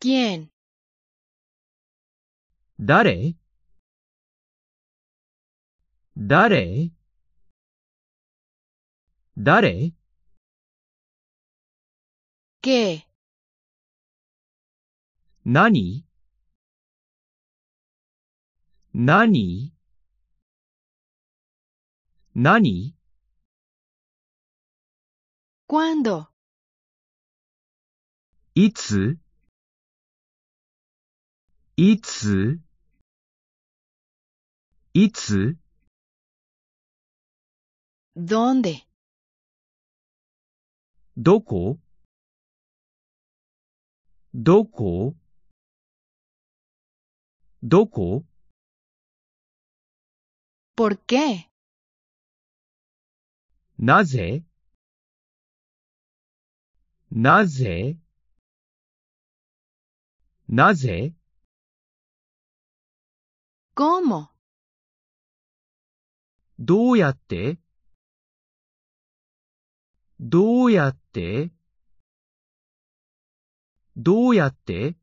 ¿Quién? 誰誰誰 ¿Qué? 何何何 ¿Cuándo? いついつ、いつどんで、どこどこどこ ¿Por qué? なぜなぜなぜ ¿Cómo? どうやってどうやってどうやって